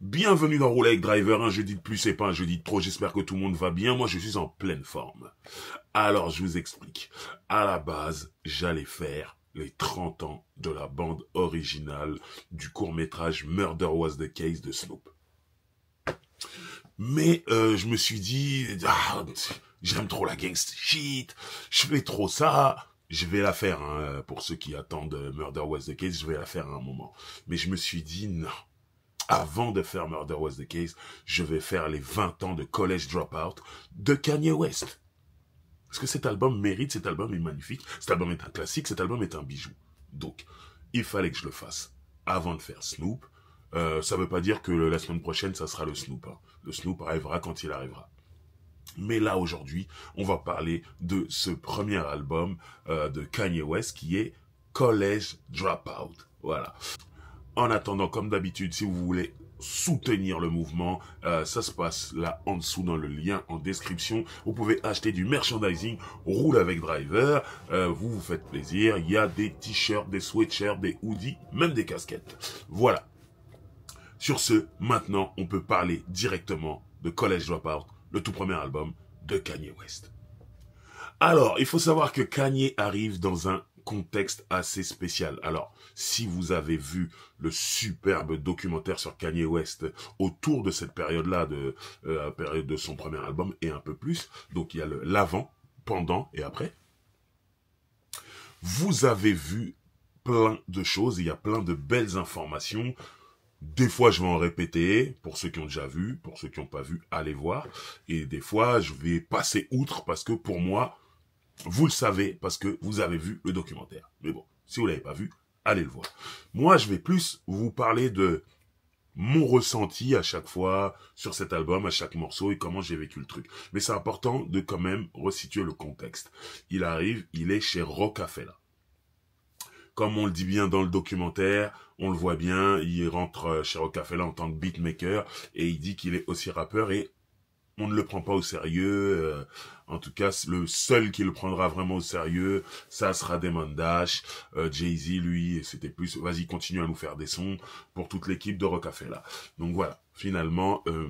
Bienvenue dans Roulette avec Driver, un jeudi de plus et pas un jeudi de trop, j'espère que tout le monde va bien, moi je suis en pleine forme. Alors je vous explique, à la base j'allais faire les 30 ans de la bande originale du court-métrage Murder Was The Case de Snoop. Mais euh, je me suis dit, ah, j'aime trop la gangsta shit, je fais trop ça, je vais la faire, hein. pour ceux qui attendent euh, Murder Was The Case, je vais la faire un moment. Mais je me suis dit, non, avant de faire Murder Was the Case, je vais faire les 20 ans de College Dropout de Kanye West. Parce que cet album mérite, cet album est magnifique, cet album est un classique, cet album est un bijou. Donc, il fallait que je le fasse avant de faire Snoop. Euh, ça ne veut pas dire que la semaine prochaine, ça sera le Snoop. Hein. Le Snoop arrivera quand il arrivera. Mais là, aujourd'hui, on va parler de ce premier album euh, de Kanye West qui est College Dropout. Voilà. En attendant, comme d'habitude, si vous voulez soutenir le mouvement, euh, ça se passe là en dessous dans le lien en description. Vous pouvez acheter du merchandising, roule avec driver, euh, vous vous faites plaisir. Il y a des t-shirts, des sweatshirts, des hoodies, même des casquettes. Voilà. Sur ce, maintenant, on peut parler directement de College Dropout, le tout premier album de Kanye West. Alors, il faut savoir que Kanye arrive dans un contexte assez spécial. Alors, si vous avez vu le superbe documentaire sur Kanye West autour de cette période-là, de euh, période de son premier album et un peu plus, donc il y a l'avant, pendant et après, vous avez vu plein de choses, il y a plein de belles informations. Des fois, je vais en répéter, pour ceux qui ont déjà vu, pour ceux qui n'ont pas vu, allez voir. Et des fois, je vais passer outre parce que pour moi, vous le savez parce que vous avez vu le documentaire. Mais bon, si vous l'avez pas vu, allez le voir. Moi, je vais plus vous parler de mon ressenti à chaque fois sur cet album, à chaque morceau et comment j'ai vécu le truc. Mais c'est important de quand même resituer le contexte. Il arrive, il est chez Rocafella. Comme on le dit bien dans le documentaire, on le voit bien, il rentre chez Rocafella en tant que beatmaker et il dit qu'il est aussi rappeur et on ne le prend pas au sérieux. Euh, en tout cas, le seul qui le prendra vraiment au sérieux, ça sera Demon Dash. Euh, Jay-Z, lui, c'était plus, vas-y, continue à nous faire des sons pour toute l'équipe de là Donc voilà, finalement, euh,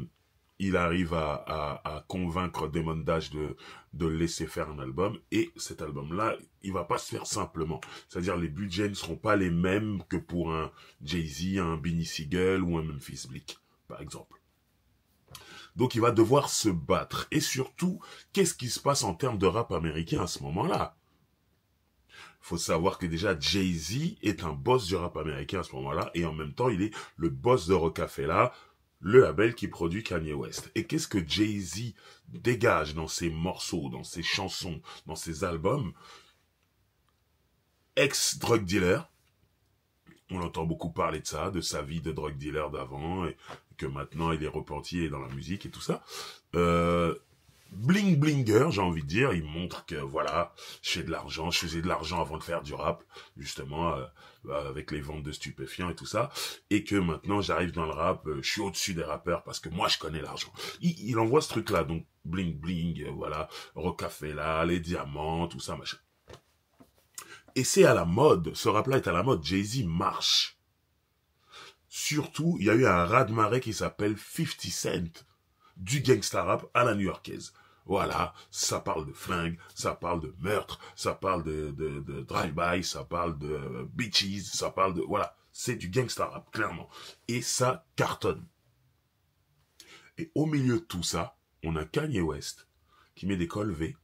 il arrive à, convaincre Demon Dash de, de laisser faire un album. Et cet album-là, il va pas se faire simplement. C'est-à-dire, les budgets ne seront pas les mêmes que pour un Jay-Z, un Benny Siegel ou un Memphis Bleak, par exemple. Donc il va devoir se battre. Et surtout, qu'est-ce qui se passe en termes de rap américain à ce moment-là faut savoir que déjà Jay-Z est un boss du rap américain à ce moment-là et en même temps il est le boss de Roc-A-Fella, le label qui produit Kanye West. Et qu'est-ce que Jay-Z dégage dans ses morceaux, dans ses chansons, dans ses albums Ex-drug dealer, on entend beaucoup parler de ça, de sa vie de drug dealer d'avant, que maintenant il est reportier dans la musique et tout ça. Euh, bling blinger, j'ai envie de dire, il montre que voilà, je fais de l'argent, je faisais de l'argent avant de faire du rap, justement euh, euh, avec les ventes de stupéfiants et tout ça, et que maintenant j'arrive dans le rap, je suis au-dessus des rappeurs parce que moi je connais l'argent. Il, envoie ce truc-là, donc bling bling, voilà, voilà, là, les diamants, tout ça, machin. Et c'est à la mode, ce rap-là est à la mode, Jay-Z marche Surtout, il y a eu un raz-de-marée qui s'appelle 50 Cent, du gangsta rap à la new-yorkaise. Voilà, ça parle de flingue, ça parle de meurtre, ça parle de, de, de drive-by, ça parle de euh, bitches, ça parle de... Voilà, c'est du gangsta rap, clairement. Et ça cartonne. Et au milieu de tout ça, on a Kanye West qui met des cols V.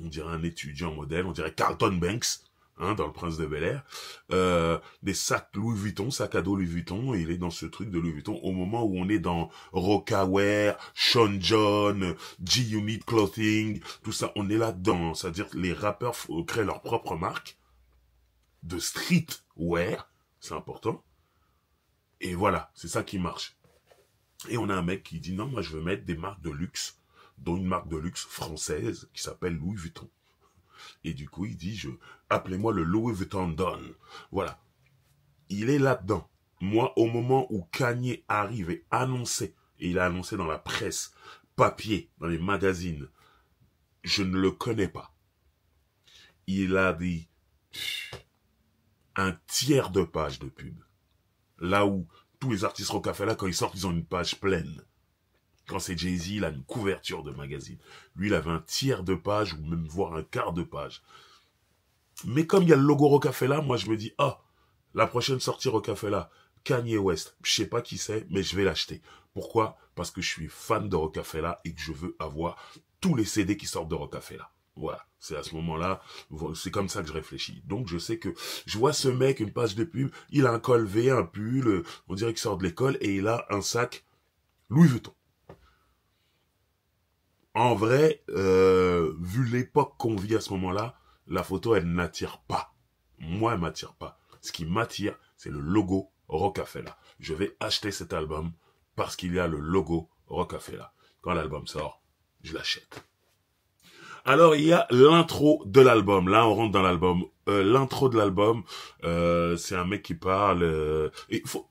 On dirait un étudiant modèle, on dirait Carlton Banks. Hein, dans le Prince de Bel Air, euh, des sacs Louis Vuitton, sac à dos Louis Vuitton, il est dans ce truc de Louis Vuitton au moment où on est dans Rockaware, Sean John, G-Unit Clothing, tout ça, on est là-dedans. C'est-à-dire les rappeurs créent leur propre marque de streetwear, c'est important. Et voilà, c'est ça qui marche. Et on a un mec qui dit non, moi je veux mettre des marques de luxe, dont une marque de luxe française qui s'appelle Louis Vuitton. Et du coup, il dit, je, appelez-moi le Louis Vuitton Don. Voilà. Il est là-dedans. Moi, au moment où Kanye arrive et annonçait, et il a annoncé dans la presse, papier, dans les magazines, je ne le connais pas. Il a dit un tiers de page de pub. Là où tous les artistes là, quand ils sortent, ils ont une page pleine. Quand c'est Jay-Z, il a une couverture de magazine. Lui, il avait un tiers de page, ou même voire un quart de page. Mais comme il y a le logo Rocafella, moi je me dis, ah, la prochaine sortie Rocafella, Kanye West, je sais pas qui c'est, mais je vais l'acheter. Pourquoi Parce que je suis fan de Rocafella et que je veux avoir tous les CD qui sortent de Rocafella. Voilà, c'est à ce moment-là, c'est comme ça que je réfléchis. Donc je sais que je vois ce mec, une page de pub, il a un col V, un pull, euh, on dirait qu'il sort de l'école et il a un sac Louis Vuitton en vrai, euh, vu l'époque qu'on vit à ce moment-là, la photo, elle n'attire pas. Moi, elle m'attire pas. Ce qui m'attire, c'est le logo Rockafella. Je vais acheter cet album parce qu'il y a le logo Rockafella. Quand l'album sort, je l'achète. Alors, il y a l'intro de l'album. Là, on rentre dans l'album. Euh, l'intro de l'album, euh, c'est un mec qui parle. Il faut,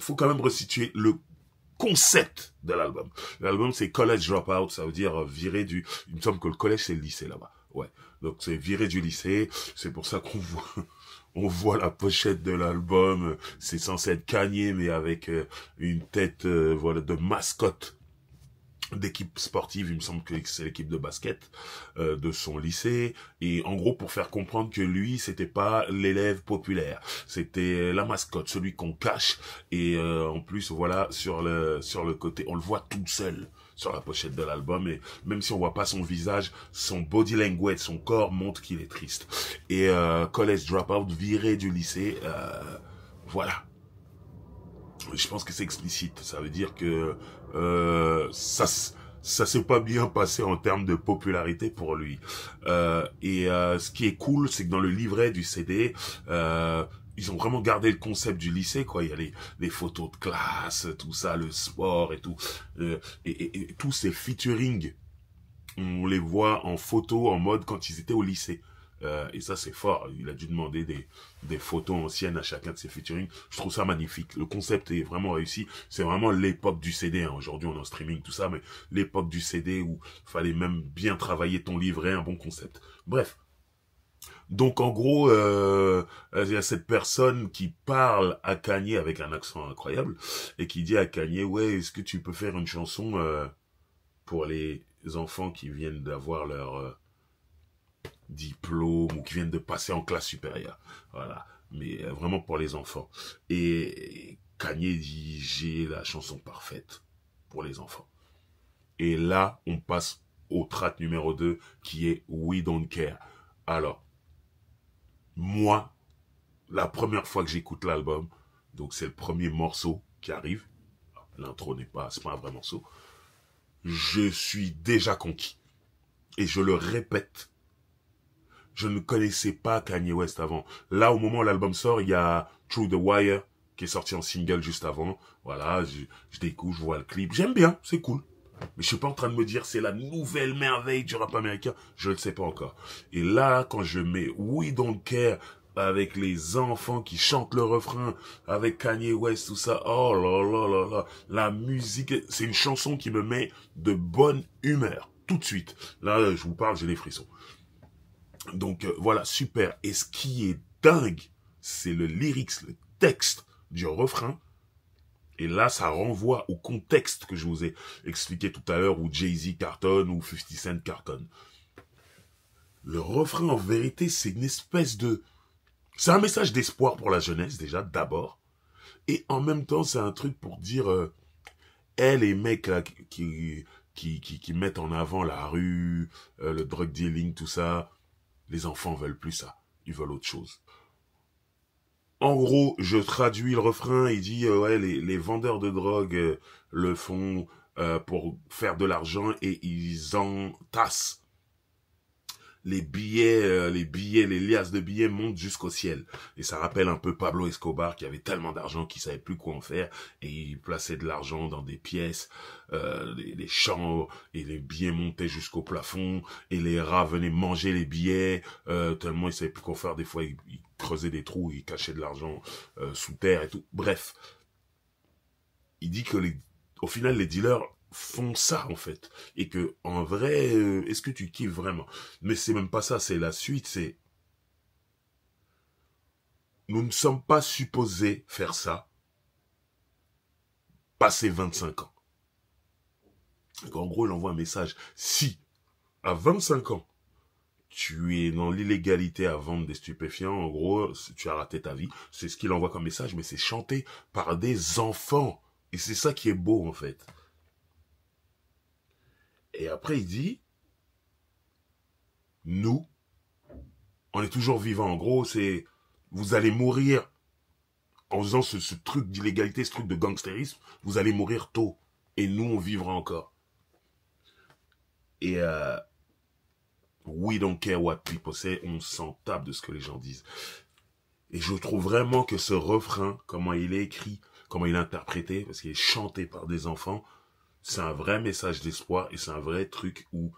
faut quand même resituer le concept de l'album. L'album, c'est College Dropout, ça veut dire euh, virer du... Il me semble que le collège, c'est le lycée là-bas. Ouais, donc c'est virer du lycée, c'est pour ça qu'on voit... On voit la pochette de l'album, c'est censé être Kanye, mais avec euh, une tête euh, voilà de mascotte d'équipe sportive, il me semble que c'est l'équipe de basket euh, de son lycée, et en gros pour faire comprendre que lui c'était pas l'élève populaire, c'était la mascotte, celui qu'on cache, et euh, en plus voilà sur le sur le côté on le voit tout seul sur la pochette de l'album et même si on voit pas son visage, son body language, son corps montre qu'il est triste. Et euh, college dropout viré du lycée, euh, voilà, je pense que c'est explicite. Ça veut dire que euh, ça ça s'est pas bien passé en termes de popularité pour lui. Euh, et euh, ce qui est cool, c'est que dans le livret du CD, ils ont vraiment gardé le concept du lycée, quoi. Il y a les, photos de classe, tout ça, le sport et tout. et, et, tous ces featuring, on les voit en photo, en mode quand ils étaient au lycée. Euh, et ça, c'est fort. Il a dû demander des, des photos anciennes à chacun de ses featuring. Je trouve ça magnifique. Le concept est vraiment réussi. C'est vraiment l'époque du CD. Hein. Aujourd'hui, on est en streaming, tout ça, mais l'époque du CD où fallait même bien travailler ton livret, un bon concept. Bref. Donc, en gros, euh, il y a cette personne qui parle à Kanye avec un accent incroyable et qui dit à Kanye, ouais, est-ce que tu peux faire une chanson euh, pour les enfants qui viennent d'avoir leur euh, diplôme ou qui viennent de passer en classe supérieure. Voilà. Mais euh, vraiment pour les enfants. Et Kanye dit, j'ai la chanson parfaite pour les enfants. Et là, on passe au trac numéro 2 qui est We Don't Care. Alors, moi, la première fois que j'écoute l'album, donc c'est le premier morceau qui arrive. L'intro n'est pas, pas un vrai morceau. Je suis déjà conquis. Et je le répète je ne connaissais pas Kanye West avant. Là, au moment où l'album sort, il y a True the Wire qui est sorti en single juste avant. Voilà, je, découvre, je vois le clip. J'aime bien, c'est cool. Mais je suis pas en train de me dire c'est la nouvelle merveille du rap américain. Je ne sais pas encore. Et là, quand je mets We Don't Care avec les enfants qui chantent le refrain, avec Kanye West, tout ça, oh là là là là, la musique, c'est une chanson qui me met de bonne humeur tout de suite. Là, je vous parle, j'ai des frissons. Donc euh, voilà, super. Et ce qui est dingue, c'est le lyrics, le texte du refrain. Et là, ça renvoie au contexte que je vous ai expliqué tout à l'heure, où Jay-Z Carton ou 50 Cent cartonne. Le refrain, en vérité, c'est une espèce de... C'est un message d'espoir pour la jeunesse, déjà, d'abord. Et en même temps, c'est un truc pour dire... elle euh, et mecs là, qui, qui, qui, qui, mettent en avant la rue, euh, le drug dealing, tout ça, les enfants veulent plus ça. Ils veulent autre chose. En gros, je traduis le refrain. Il dit, euh, ouais, les, vendeurs de drogue euh, le font euh, pour faire de l'argent et ils entassent les billets, euh, les billets, les liasses de billets montent jusqu'au ciel. Et ça rappelle un peu Pablo Escobar qui avait tellement d'argent qu'il savait plus quoi en faire et il plaçait de l'argent dans des pièces, euh, les, champs et les billets montaient jusqu'au plafond et les rats venaient manger les billets euh, tellement il savait plus quoi faire. Des fois, il, il creusait des trous, il cachait de l'argent euh, sous terre et tout. Bref, il dit que les, au final, les dealers font ça en fait et que en vrai euh, est-ce que tu kiffes vraiment mais c'est même pas ça c'est la suite c'est nous ne sommes pas supposés faire ça passer 25 ans en gros il envoie un message si à 25 ans tu es dans l'illégalité à vendre des stupéfiants en gros tu as raté ta vie c'est ce qu'il envoie comme message mais c'est chanté par des enfants et c'est ça qui est beau en fait et après, il dit, nous, on est toujours vivant. En gros, c'est, vous allez mourir en faisant ce, truc d'illégalité, ce truc de gangstérisme, vous allez mourir tôt. Et nous, on vivra encore. Et euh, we don't care what people say, on s'en tape de ce que les gens disent. Et je trouve vraiment que ce refrain, comment il est écrit, comment il est interprété, parce qu'il est chanté par des enfants, c'est un vrai message d'espoir et c'est un vrai truc où,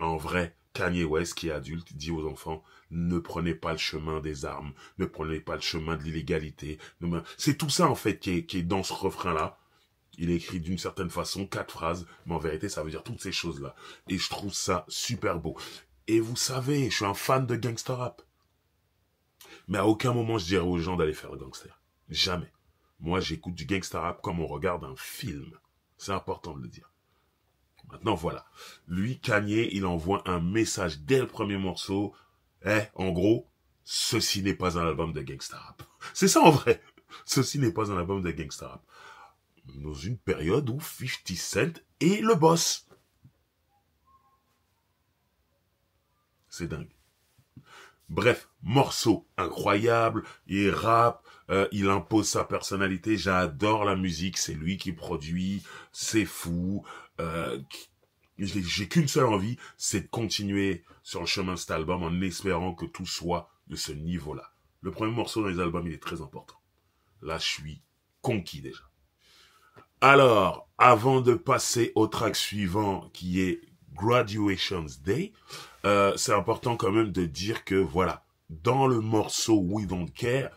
en vrai, Kanye West, qui est adulte, dit aux enfants, ne prenez pas le chemin des armes, ne prenez pas le chemin de l'illégalité. C'est tout ça, en fait, qui est, dans ce refrain-là. Il écrit d'une certaine façon, quatre phrases, mais en vérité, ça veut dire toutes ces choses-là. Et je trouve ça super beau. Et vous savez, je suis un fan de gangster rap. Mais à aucun moment, je dirais aux gens d'aller faire le gangster. Jamais. Moi, j'écoute du gangster rap comme on regarde un film. C'est important de le dire. Maintenant, voilà. Lui, Kanye, il envoie un message dès le premier morceau. Eh, en gros, ceci n'est pas un album de gangsta rap. C'est ça en vrai. Ceci n'est pas un album de gangsta rap. Dans une période où 50 Cent est le boss. C'est dingue. Bref, morceau incroyable, il rappe, euh, il impose sa personnalité, j'adore la musique, c'est lui qui produit, c'est fou. Euh, j'ai qu'une seule envie, c'est de continuer sur le chemin de cet album en espérant que tout soit de ce niveau-là. Le premier morceau dans les albums, il est très important. Là, je suis conquis déjà. Alors, avant de passer au track suivant, qui est Graduations Day, euh, c'est important quand même de dire que, voilà, dans le morceau We Don't Care,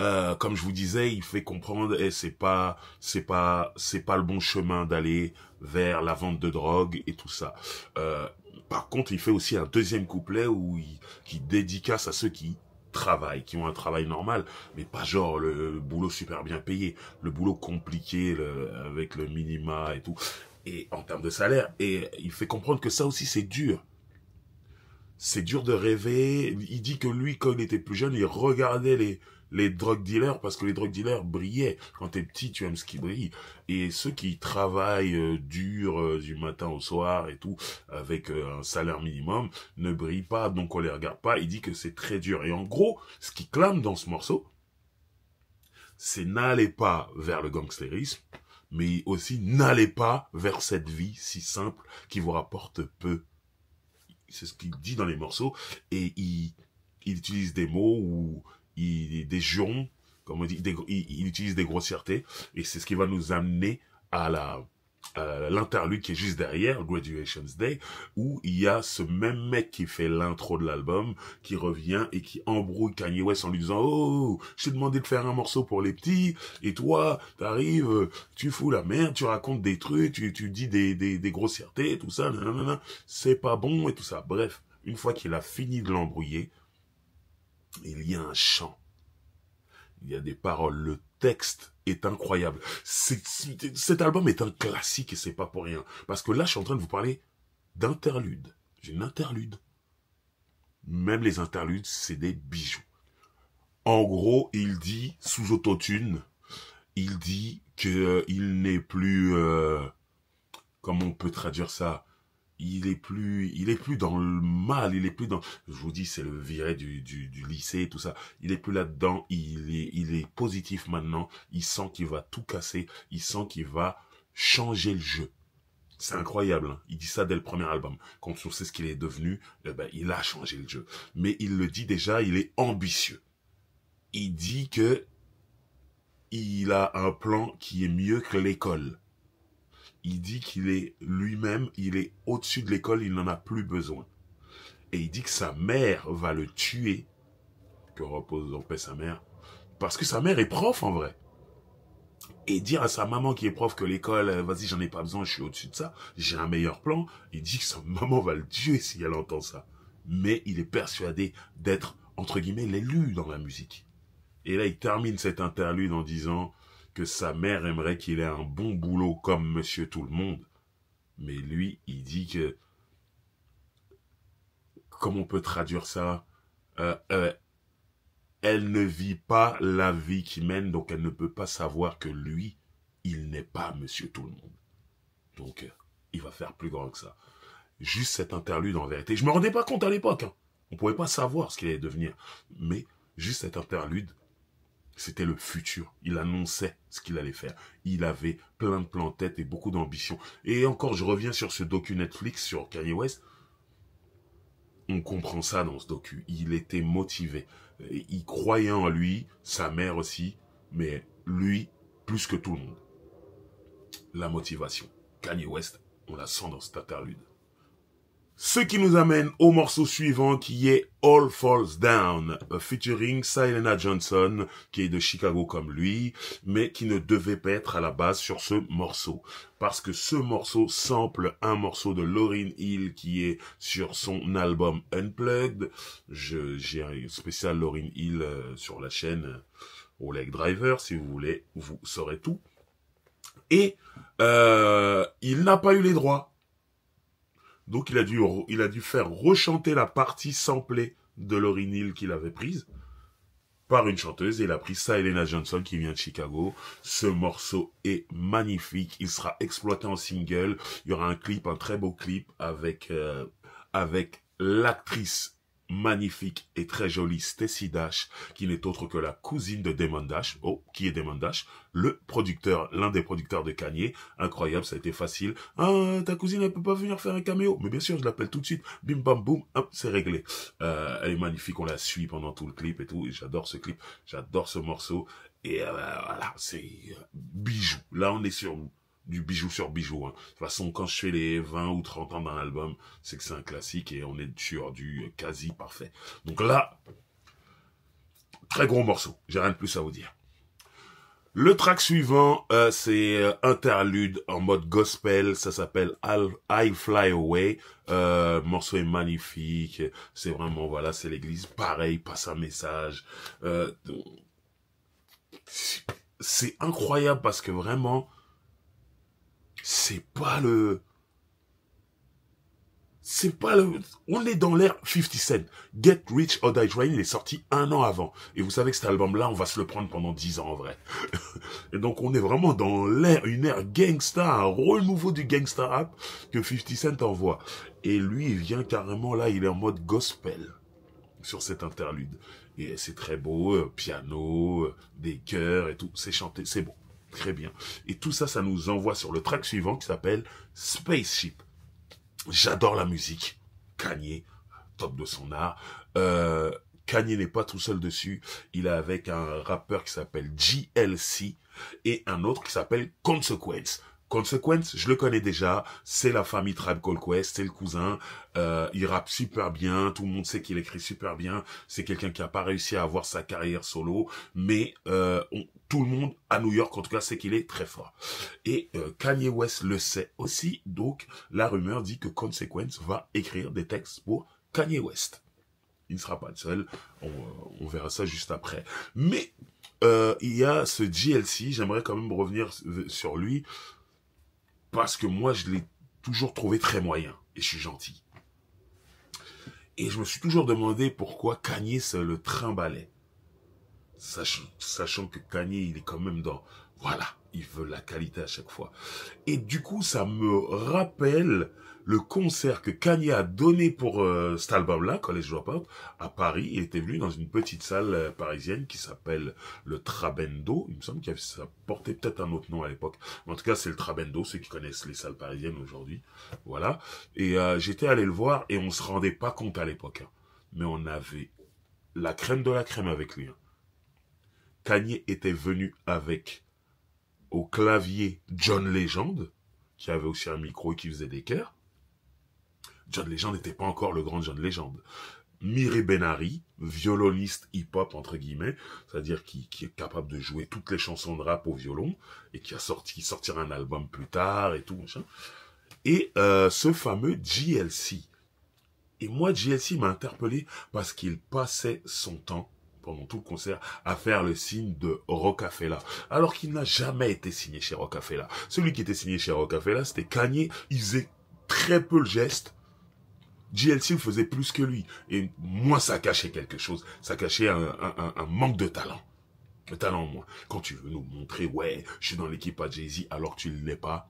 euh, comme je vous disais, il fait comprendre et c'est pas c'est pas c'est pas le bon chemin d'aller vers la vente de drogue et tout ça. Euh, par contre, il fait aussi un deuxième couplet où il qui dédicace à ceux qui travaillent, qui ont un travail normal, mais pas genre le, boulot super bien payé, le boulot compliqué avec le minima et tout et en termes de salaire. Et il fait comprendre que ça aussi, c'est dur. C'est dur de rêver. Il dit que lui, quand il était plus jeune, il regardait les, les drug dealers parce que les drug dealers brillaient. Quand t'es petit, tu aimes ce qui brille. Et ceux qui travaillent euh, dur euh, du matin au soir et tout, avec euh, un salaire minimum, ne brillent pas, donc on les regarde pas. Il dit que c'est très dur. Et en gros, ce qu'il clame dans ce morceau, c'est n'allez pas vers le gangstérisme, mais aussi n'allez pas vers cette vie si simple qui vous rapporte peu. C'est ce qu'il dit dans les morceaux, et il, utilise des mots ou des jurons, comme on dit, il, utilise des grossièretés, et c'est ce qui va nous amener à la, euh, l'interlude qui est juste derrière, Graduations Day, où il y a ce même mec qui fait l'intro de l'album, qui revient et qui embrouille Kanye West en lui disant « Oh, je t'ai demandé de faire un morceau pour les petits, et toi, t'arrives, tu fous la merde, tu racontes des trucs, tu, tu dis des, des, des grossièretés, tout ça, c'est pas bon, et tout ça. » Bref, une fois qu'il a fini de l'embrouiller, il y a un chant il y a des paroles, le texte est incroyable. cet album est un classique et c'est pas pour rien. Parce que là, je suis en train de vous parler d'interlude. J'ai une interlude. Même les interludes, c'est des bijoux. En gros, il dit, sous autotune, il dit qu'il euh, n'est plus, euh, comment on peut traduire ça? il est plus, il est plus dans le mal, il est plus dans, je vous dis, c'est le viré du, du, du lycée, tout ça. Il est plus là-dedans, il est, il est positif maintenant. Il sent qu'il va tout casser, il sent qu'il va changer le jeu. C'est incroyable. Hein. Il dit ça dès le premier album. Quand on sait ce qu'il est devenu, eh ben, il a changé le jeu. Mais il le dit déjà, il est ambitieux. Il dit que il a un plan qui est mieux que l'école il dit qu'il est lui-même, il est au-dessus de l'école, il n'en a plus besoin. Et il dit que sa mère va le tuer, que repose en paix sa mère, parce que sa mère est prof en vrai. Et dire à sa maman qui est prof que l'école, euh, vas-y, j'en ai pas besoin, je suis au-dessus de ça, j'ai un meilleur plan, il dit que sa maman va le tuer si elle entend ça. Mais il est persuadé d'être, entre guillemets, l'élu dans la musique. Et là, il termine cette interlude en disant, que sa mère aimerait qu'il ait un bon boulot comme monsieur tout le monde. Mais lui, il dit que... Comment on peut traduire ça euh, euh, Elle ne vit pas la vie qui mène, donc elle ne peut pas savoir que lui, il n'est pas monsieur tout le monde. Donc, euh, il va faire plus grand que ça. Juste cet interlude en vérité. Je me rendais pas compte à l'époque. Hein. On pouvait pas savoir ce qu'il allait devenir. Mais juste cet interlude c'était le futur. Il annonçait ce qu'il allait faire. Il avait plein de plans en tête et beaucoup d'ambition. Et encore, je reviens sur ce docu Netflix sur Kanye West. On comprend ça dans ce docu. Il était motivé. Il croyait en lui, sa mère aussi, mais lui, plus que tout le monde. La motivation. Kanye West, on la sent dans cet interlude. Ce qui nous amène au morceau suivant qui est All Falls Down, euh, featuring Silena Johnson, qui est de Chicago comme lui, mais qui ne devait pas être à la base sur ce morceau. Parce que ce morceau sample un morceau de Lauryn Hill qui est sur son album Unplugged. Je J'ai un spécial Lauryn Hill euh, sur la chaîne euh, Oleg Driver, si vous voulez, vous saurez tout. Et euh, il n'a pas eu les droits donc il a dû, il a dû faire rechanter la partie samplée de Hill qu'il avait prise par une chanteuse. il a pris ça, Elena Johnson, qui vient de Chicago. Ce morceau est magnifique. Il sera exploité en single. Il y aura un clip, un très beau clip avec, euh, avec l'actrice magnifique et très jolie Stacy Dash, qui n'est autre que la cousine de Damon Dash, oh, qui est Damon Dash, le producteur, l'un des producteurs de Kanye. Incroyable, ça a été facile. Ah, ta cousine, elle peut pas venir faire un caméo. Mais bien sûr, je l'appelle tout de suite. Bim, bam, boum, hop, c'est réglé. Euh, elle est magnifique, on la suit pendant tout le clip et tout. j'adore ce clip, j'adore ce morceau. Et euh, voilà, c'est euh, bijou. Là, on est sur du bijou sur bijou. Hein. De toute façon, quand je fais les 20 ou 30 ans d'un album, c'est que c'est un classique et on est sur du quasi parfait. Donc là, très gros morceau. J'ai rien de plus à vous dire. Le track suivant, euh, c'est euh, Interlude en mode gospel, ça s'appelle I Fly Away. Euh, morceau est magnifique, c'est vraiment, voilà, c'est l'église, pareil, passe un message. Euh, c'est incroyable parce que vraiment, c'est pas le... C'est pas le... On est dans l'ère 50 Cent. Get Rich or Die Trying, il est sorti un an avant. Et vous savez que cet album-là, on va se le prendre pendant dix ans en vrai. Et donc on est vraiment dans l'ère, une ère gangsta, un rôle nouveau du gangsta rap que 50 Cent envoie. Et lui, il vient carrément là, il est en mode gospel sur cet interlude. Et c'est très beau, euh, piano, euh, des chœurs et tout, c'est chanté, c'est bon. Très bien. Et tout ça, ça nous envoie sur le track suivant qui s'appelle Spaceship. J'adore la musique. Kanye, top de son art. Euh, Kanye n'est pas tout seul dessus. Il est avec un rappeur qui s'appelle GLC et un autre qui s'appelle Consequence. Consequence, je le connais déjà, c'est la famille Tribe Called Quest, c'est le cousin, euh, il rappe super bien, tout le monde sait qu'il écrit super bien, c'est quelqu'un qui a pas réussi à avoir sa carrière solo, mais euh, tout le monde à New York en tout cas sait qu'il est très fort. Et euh, Kanye West le sait aussi, donc la rumeur dit que Consequence va écrire des textes pour Kanye West. Il ne sera pas le seul, on, euh, on verra ça juste après. Mais euh, il y a ce GLC, j'aimerais quand même revenir sur lui, parce que moi, je l'ai toujours trouvé très moyen. Et je suis gentil. Et je me suis toujours demandé pourquoi Kanye se le trimbalait. Sachant, sachant que Kanye, il est quand même dans... Voilà il veut la qualité à chaque fois. Et du coup, ça me rappelle le concert que Kanye a donné pour euh, cet album-là, College Dropout, à Paris. Il était venu dans une petite salle euh, parisienne qui s'appelle le Trabendo. Il me semble que ça portait peut-être un autre nom à l'époque. En tout cas, c'est le Trabendo, ceux qui connaissent les salles parisiennes aujourd'hui. Voilà. Et euh, j'étais allé le voir et on se rendait pas compte à l'époque. Hein. Mais on avait la crème de la crème avec lui. Hein. Kanye était venu avec au clavier John Legend, qui avait aussi un micro et qui faisait des cœurs. John Legend n'était pas encore le grand John Legend. Mire Benari, violoniste hip-hop entre guillemets, c'est-à-dire qui, qui, est capable de jouer toutes les chansons de rap au violon et qui a sorti qui sortira un album plus tard et tout machin. Et euh, ce fameux JLC. Et moi JLC m'a interpellé parce qu'il passait son temps pendant tout le concert à faire le signe de Rocafella, alors qu'il n'a jamais été signé chez Rocafella. Celui qui était signé chez Rocafella, c'était Kanye. Il faisait très peu le geste. JLC faisait plus que lui. Et moi, ça cachait quelque chose. Ça cachait un, manque de talent. Le talent, moi. Quand tu veux nous montrer, ouais, je suis dans l'équipe à Jay-Z, alors que tu ne l'es pas.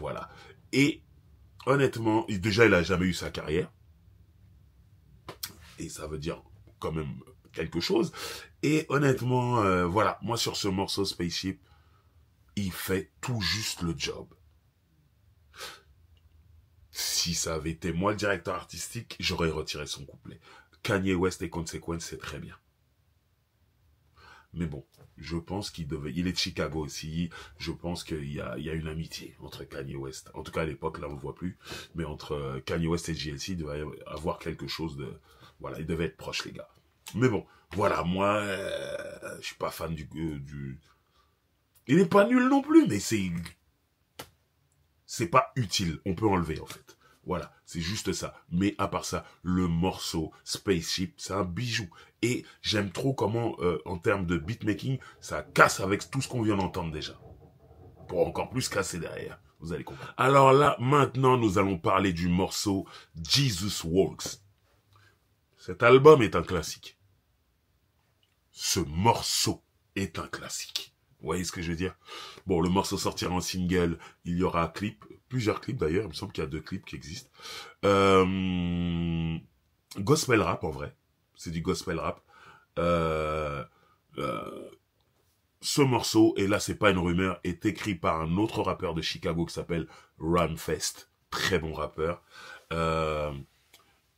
Voilà. Et honnêtement, déjà, il a jamais eu sa carrière. Et ça veut dire quand même quelque chose. Et honnêtement, euh, voilà, moi sur ce morceau Spaceship, il fait tout juste le job. Si ça avait été moi le directeur artistique, j'aurais retiré son couplet. Kanye West et Consequence, c'est très bien. Mais bon, je pense qu'il devait. Il est de Chicago aussi. Je pense qu'il y a, y a une amitié entre Kanye West. En tout cas, à l'époque, là, on ne voit plus. Mais entre euh, Kanye West et JLC, il devait avoir quelque chose de, voilà, il devait être proche, les gars. Mais bon, voilà, moi, euh, je suis pas fan du, euh, du... Il n'est pas nul non plus, mais c'est... C'est pas utile, on peut enlever, en fait. Voilà, c'est juste ça. Mais à part ça, le morceau Spaceship, c'est un bijou. Et j'aime trop comment, euh, en termes de beatmaking, ça casse avec tout ce qu'on vient d'entendre déjà. Pour encore plus casser derrière. Vous allez comprendre. Alors là, maintenant, nous allons parler du morceau Jesus Walks cet album est un classique. Ce morceau est un classique. Vous voyez ce que je veux dire Bon, le morceau sortira en single, il y aura un clip, plusieurs clips d'ailleurs, il me semble qu'il y a deux clips qui existent. Euh, gospel rap en vrai, c'est du gospel rap. Euh, euh, ce morceau, et là c'est pas une rumeur, est écrit par un autre rappeur de Chicago qui s'appelle Runfest. très bon rappeur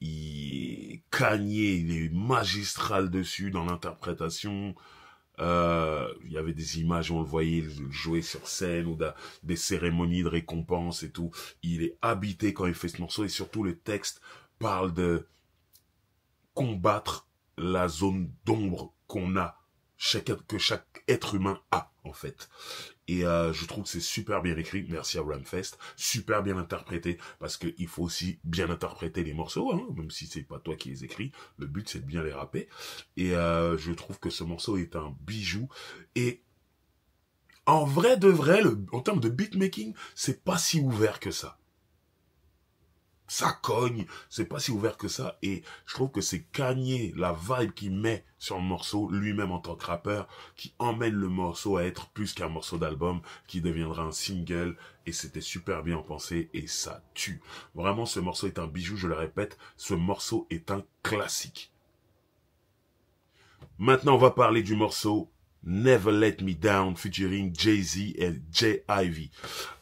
il, cagné, il est magistral dessus dans l'interprétation. Euh, il y avait des images, où on le voyait jouer sur scène ou des cérémonies de récompense et tout. Il est habité quand il fait ce morceau et surtout le texte parle de combattre la zone d'ombre qu'on a, que chaque être humain a en fait. Et euh, je trouve que c'est super bien écrit. Merci à Ramfest. Super bien interprété. Parce qu'il faut aussi bien interpréter les morceaux. Hein. même si c'est pas toi qui les écris. Le but, c'est de bien les rapper. Et euh, je trouve que ce morceau est un bijou. Et en vrai de vrai, le, en termes de beatmaking, c'est pas si ouvert que ça ça cogne, c'est pas si ouvert que ça, et je trouve que c'est Kanye, la vibe qu'il met sur le morceau, lui-même en tant que rappeur, qui emmène le morceau à être plus qu'un morceau d'album, qui deviendra un single, et c'était super bien pensé, et ça tue. Vraiment, ce morceau est un bijou, je le répète, ce morceau est un classique. Maintenant, on va parler du morceau Never Let Me Down, featuring Jay-Z et J.I.V Ivy.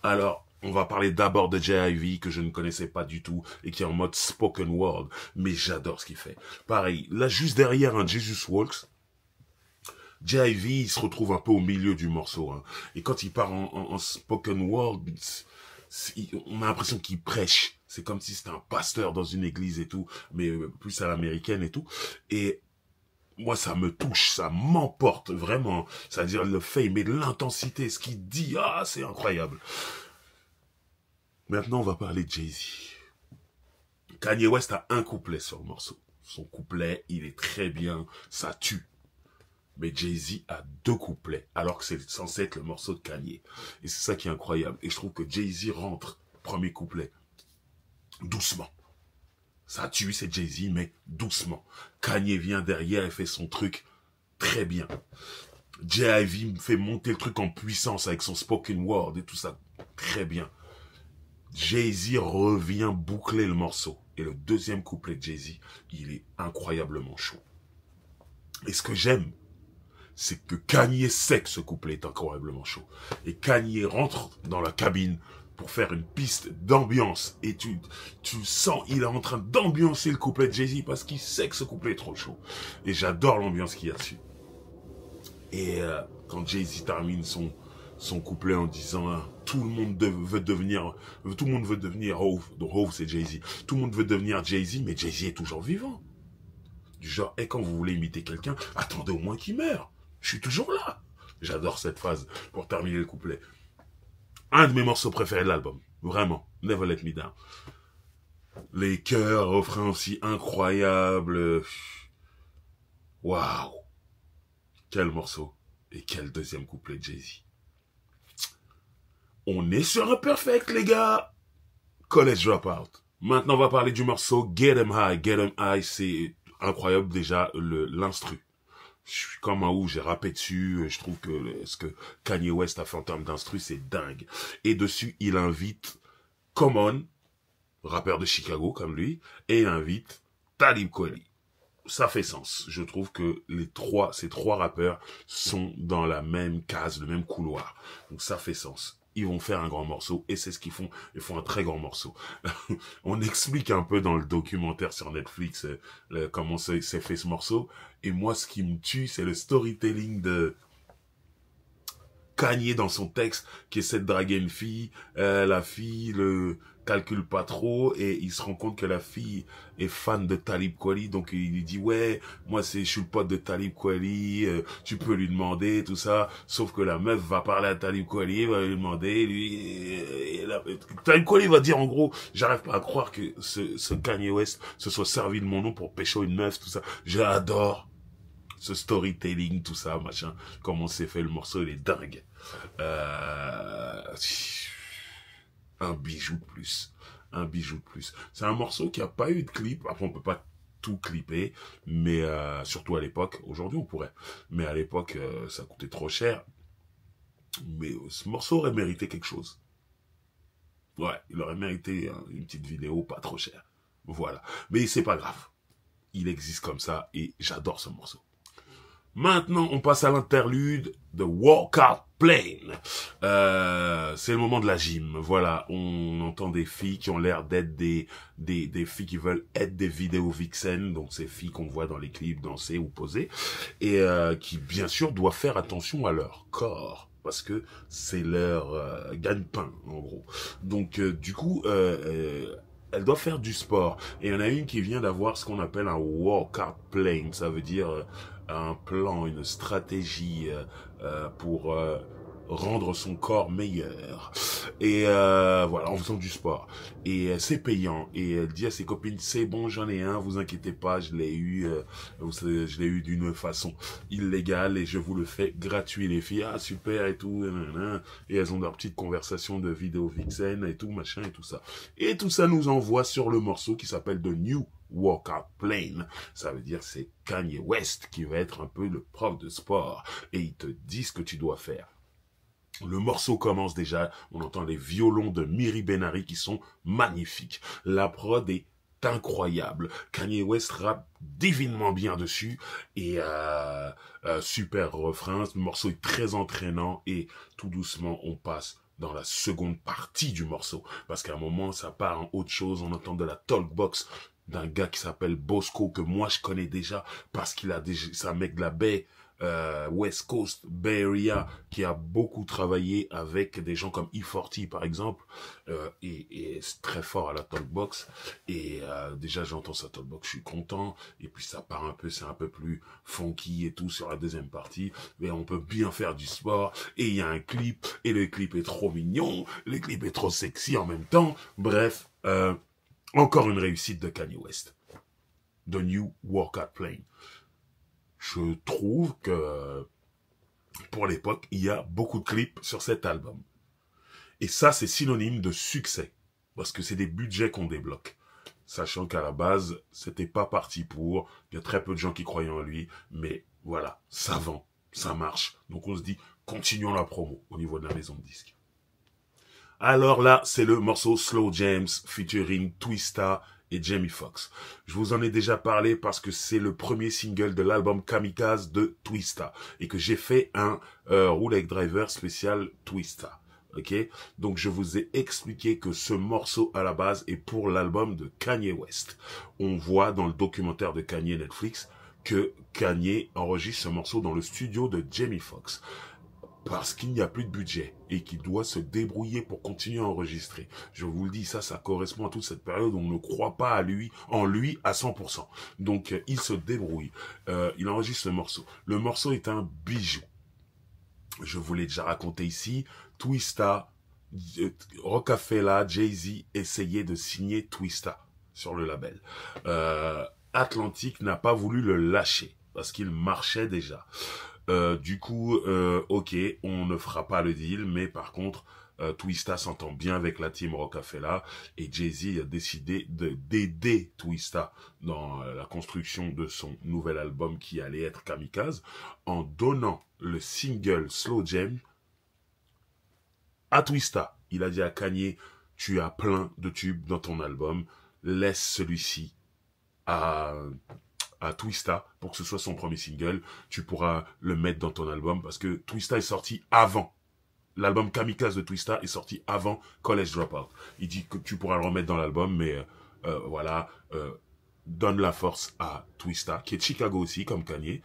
Alors, on va parler d'abord de J.I.V. que je ne connaissais pas du tout, et qui est en mode spoken word, mais j'adore ce qu'il fait. Pareil, là juste derrière un Jesus Walks, J.I.V. se retrouve un peu au milieu du morceau. Hein. Et quand il part en, spoken word, on a l'impression qu'il prêche. C'est comme si c'était un pasteur dans une église et tout, mais euh, plus à l'américaine et tout. Et moi, ça me touche, ça m'emporte vraiment. C'est-à-dire le fait, mais l'intensité, ce qu'il dit, ah, c'est incroyable. Maintenant, on va parler de Jay-Z. Kanye West a un couplet sur le morceau. Son couplet, il est très bien, ça tue. Mais Jay-Z a deux couplets, alors que c'est censé être le morceau de Kanye. Et c'est ça qui est incroyable. Et je trouve que Jay-Z rentre, premier couplet, doucement. Ça tue, c'est Jay-Z, mais doucement. Kanye vient derrière et fait son truc très bien. J.I.V. fait monter le truc en puissance avec son spoken word et tout ça. Très bien. Jay-Z revient boucler le morceau. Et le deuxième couplet de Jay-Z, il est incroyablement chaud. Et ce que j'aime, c'est que Kanye sait que ce couplet est incroyablement chaud. Et Kanye rentre dans la cabine pour faire une piste d'ambiance. Et tu, tu sens, il est en train d'ambiancer le couplet de Jay-Z parce qu'il sait que ce couplet est trop chaud. Et j'adore l'ambiance qu'il y a dessus. Et euh, quand Jay-Z termine son, son couplet en disant hein, tout le monde veut devenir tout le monde veut devenir Hove donc Hove c'est Jay-Z tout le monde veut devenir Jay-Z mais Jay-Z est toujours vivant du genre et quand vous voulez imiter quelqu'un attendez au moins qu'il meure je suis toujours là j'adore cette phrase pour terminer le couplet un de mes morceaux préférés de l'album vraiment Never Let Me Down les chœurs offrent aussi incroyable waouh quel morceau et quel deuxième couplet de Jay-Z on est sur un perfect, les gars. College Dropout. Maintenant, on va parler du morceau Get 'em High. Get 'em High, c'est incroyable déjà l'instru. Je suis comme un ouf, j'ai rappé dessus. Euh, je trouve que ce que Kanye West a fait en termes d'instru, c'est dingue. Et dessus, il invite Common, rappeur de Chicago comme lui, et il invite Talib Kweli. Ça fait sens. Je trouve que les trois, ces trois rappeurs sont dans la même case, le même couloir. Donc ça fait sens ils vont faire un grand morceau et c'est ce qu'ils font. Ils font un très grand morceau. On explique un peu dans le documentaire sur Netflix euh, comment s'est fait ce morceau. Et moi, ce qui me tue, c'est le storytelling de Kanye dans son texte qui est cette draguer une fille. Euh, la fille le calcule pas trop et il se rend compte que la fille est fan de Talib Kweli donc il lui dit ouais moi c'est je suis le pote de Talib Kweli euh, tu peux lui demander tout ça sauf que la meuf va parler à Talib Kweli va lui demander lui Talib Kweli va dire en gros j'arrive pas à croire que ce, ce Kanye West se soit servi de mon nom pour pécho une meuf tout ça j'adore ce storytelling tout ça machin comment s'est fait le morceau il est dingue euh, un bijou de plus. Un bijou de plus. C'est un morceau qui n'a pas eu de clip. Après, on ne peut pas tout clipper, mais euh, surtout à l'époque. Aujourd'hui, on pourrait. Mais à l'époque, euh, ça coûtait trop cher. Mais euh, ce morceau aurait mérité quelque chose. Ouais, il aurait mérité une petite vidéo pas trop chère. Voilà. Mais c'est pas grave. Il existe comme ça et j'adore ce morceau. Maintenant, on passe à l'interlude de Walkout Plane. Euh, c'est le moment de la gym. Voilà, on entend des filles qui ont l'air d'être des, des, des filles qui veulent être des vidéos vixen, donc ces filles qu'on voit dans les clips danser ou poser, et euh, qui bien sûr doivent faire attention à leur corps parce que c'est leur euh, gagne-pain en gros. Donc euh, du coup, euh, elle doit faire du sport. Et il y en a une qui vient d'avoir ce qu'on appelle un Out plane. Ça veut dire un plan, une stratégie euh, euh, pour euh, rendre son corps meilleur. Et euh, voilà, en faisant du sport. Et euh, c'est payant. Et elle euh, dit à ses copines, c'est bon, j'en ai un, vous inquiétez pas, je l'ai eu, je l'ai eu d'une façon illégale et je vous le fais gratuit. Les filles, ah super et tout, et elles ont leur petite conversation de vidéo vixen et tout, machin et tout ça. Et tout ça nous envoie sur le morceau qui s'appelle The New walker Plane. Ça veut dire c'est Kanye West qui va être un peu le prof de sport. Et il te dit ce que tu dois faire le morceau commence déjà, on entend les violons de Miri Benari qui sont magnifiques. La prod est incroyable. Kanye West rappe divinement bien dessus et euh, euh, super refrain. Ce morceau est très entraînant et tout doucement on passe dans la seconde partie du morceau parce qu'à un moment ça part en autre chose. On entend de la talkbox d'un gars qui s'appelle Bosco que moi je connais déjà parce qu'il a déjà, sa mec de la baie euh, West Coast, Bay Area, qui a beaucoup travaillé avec des gens comme E40 par exemple, euh, et, c'est très fort à la talkbox. Et euh, déjà j'entends sa talkbox, je suis content. Et puis ça part un peu, c'est un peu plus funky et tout sur la deuxième partie. Mais on peut bien faire du sport. Et il y a un clip, et le clip est trop mignon, le clip est trop sexy en même temps. Bref, euh, encore une réussite de Kanye West. The New Workout Plane je trouve que pour l'époque, il y a beaucoup de clips sur cet album. Et ça, c'est synonyme de succès, parce que c'est des budgets qu'on débloque. Sachant qu'à la base, c'était pas parti pour, il y a très peu de gens qui croyaient en lui, mais voilà, ça vend, ça marche. Donc on se dit, continuons la promo au niveau de la maison de disques. Alors là, c'est le morceau Slow James featuring Twista et Jamie Foxx. Je vous en ai déjà parlé parce que c'est le premier single de l'album Kamikaze de Twista et que j'ai fait un euh, Driver spécial Twista. Ok, donc je vous ai expliqué que ce morceau à la base est pour l'album de Kanye West. On voit dans le documentaire de Kanye Netflix que Kanye enregistre ce morceau dans le studio de Jamie Foxx parce qu'il n'y a plus de budget et qu'il doit se débrouiller pour continuer à enregistrer. Je vous le dis, ça, ça correspond à toute cette période on ne croit pas à lui, en lui à 100%. Donc, euh, il se débrouille. Euh, il enregistre le morceau. Le morceau est un bijou. Je vous l'ai déjà raconté ici. Twista, euh, Rocafella, Jay-Z essayaient de signer Twista sur le label. Euh, Atlantic n'a pas voulu le lâcher parce qu'il marchait déjà. Euh, du coup, euh, ok, on ne fera pas le deal, mais par contre, euh, Twista s'entend bien avec la team Rockefeller et Jay-Z a décidé d'aider Twista dans la construction de son nouvel album qui allait être Kamikaze en donnant le single Slow Jam à Twista. Il a dit à Kanye, tu as plein de tubes dans ton album, laisse celui-ci à à Twista pour que ce soit son premier single. Tu pourras le mettre dans ton album parce que Twista est sorti avant. L'album Kamikaze de Twista est sorti avant College Dropout. Il dit que tu pourras le remettre dans l'album, mais euh, euh, voilà, euh, donne la force à Twista, qui est de Chicago aussi, comme Kanye.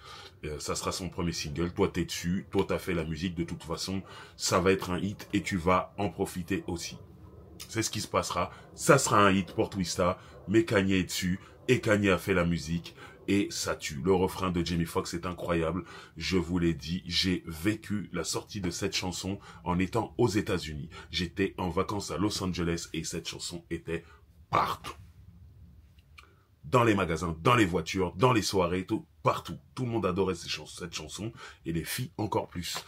ça sera son premier single. Toi, t'es dessus. Toi, t'as fait la musique. De toute façon, ça va être un hit et tu vas en profiter aussi. C'est ce qui se passera. Ça sera un hit pour Twista, mais Kanye est dessus et Kanye a fait la musique et ça tue. Le refrain de Jamie Foxx est incroyable. Je vous l'ai dit, j'ai vécu la sortie de cette chanson en étant aux États-Unis. J'étais en vacances à Los Angeles et cette chanson était partout. Dans les magasins, dans les voitures, dans les soirées, tout, partout. Tout le monde adorait cette chanson et les filles encore plus.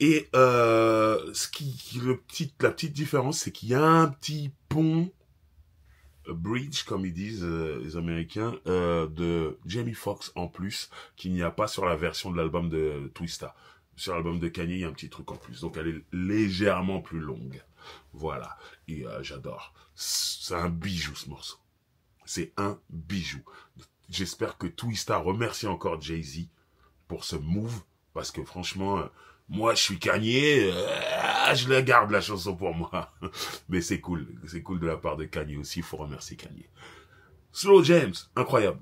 Et euh, ce qui, le petit, la petite différence, c'est qu'il y a un petit pont bridge, comme ils disent euh, les Américains, euh, de Jamie Foxx en plus, qu'il n'y a pas sur la version de l'album de Twista. Sur l'album de Kanye, il y a un petit truc en plus. Donc elle est légèrement plus longue. Voilà. Et euh, j'adore. C'est un bijou ce morceau. C'est un bijou. J'espère que Twista remercie encore Jay-Z pour ce move. Parce que franchement, moi je suis Kanye, euh, je la garde la chanson pour moi. Mais c'est cool, c'est cool de la part de Kanye aussi, faut remercier Kanye. Slow James, incroyable.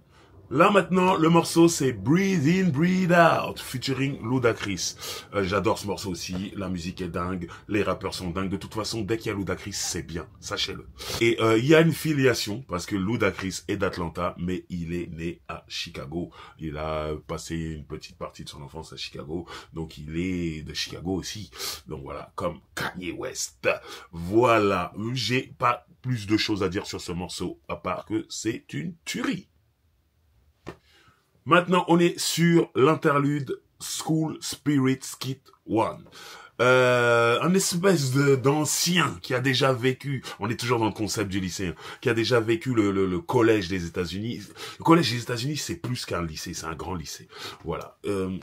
Là maintenant, le morceau c'est Breathe In, Breathe Out, featuring Ludacris. Euh, J'adore ce morceau aussi, la musique est dingue, les rappeurs sont dingues. De toute façon, dès qu'il y a Ludacris, c'est bien, sachez-le. Et euh, il y a une filiation, parce que Ludacris est d'Atlanta, mais il est né à Chicago. Il a passé une petite partie de son enfance à Chicago, donc il est de Chicago aussi. Donc voilà, comme Kanye West. Voilà, j'ai pas plus de choses à dire sur ce morceau, à part que c'est une tuerie. Maintenant, on est sur l'interlude School Spirit Skit 1. Euh, un espèce d'ancien qui a déjà vécu, on est toujours dans le concept du lycéen, qui a déjà vécu le, le, collège des États-Unis. Le collège des États-Unis, c'est plus qu'un lycée, c'est un grand lycée. Voilà. Euh,